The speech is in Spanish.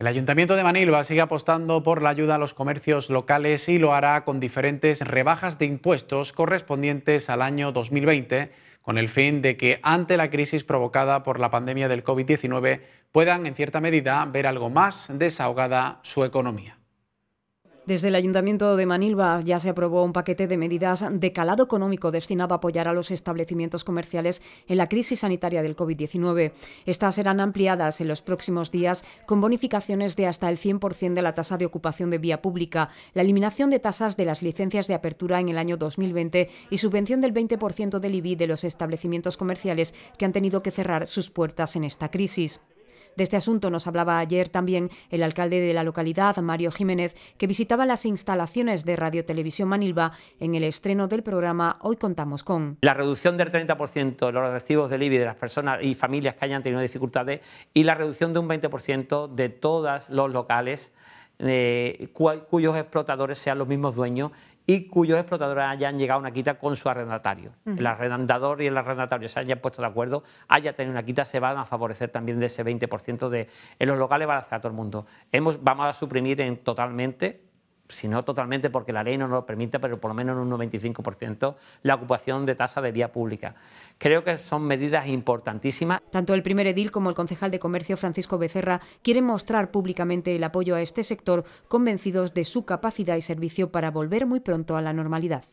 El Ayuntamiento de Manilva sigue apostando por la ayuda a los comercios locales y lo hará con diferentes rebajas de impuestos correspondientes al año 2020, con el fin de que ante la crisis provocada por la pandemia del COVID-19 puedan, en cierta medida, ver algo más desahogada su economía. Desde el Ayuntamiento de Manilva ya se aprobó un paquete de medidas de calado económico destinado a apoyar a los establecimientos comerciales en la crisis sanitaria del COVID-19. Estas serán ampliadas en los próximos días con bonificaciones de hasta el 100% de la tasa de ocupación de vía pública, la eliminación de tasas de las licencias de apertura en el año 2020 y subvención del 20% del IBI de los establecimientos comerciales que han tenido que cerrar sus puertas en esta crisis. De este asunto nos hablaba ayer también el alcalde de la localidad, Mario Jiménez, que visitaba las instalaciones de Radio Televisión Manilva en el estreno del programa Hoy Contamos con. La reducción del 30% de los recibos del IBI de las personas y familias que hayan tenido dificultades y la reducción de un 20% de todos los locales cuyos explotadores sean los mismos dueños y cuyos explotadores hayan llegado a una quita con su arrendatario. El arrendador y el arrendatario se hayan puesto de acuerdo, haya tenido una quita, se van a favorecer también de ese 20% de... En los locales va a hacer a todo el mundo. vamos a suprimir en, totalmente si no totalmente porque la ley no nos lo permite, pero por lo menos en un 95%, la ocupación de tasa de vía pública. Creo que son medidas importantísimas. Tanto el primer edil como el concejal de comercio Francisco Becerra quieren mostrar públicamente el apoyo a este sector, convencidos de su capacidad y servicio para volver muy pronto a la normalidad.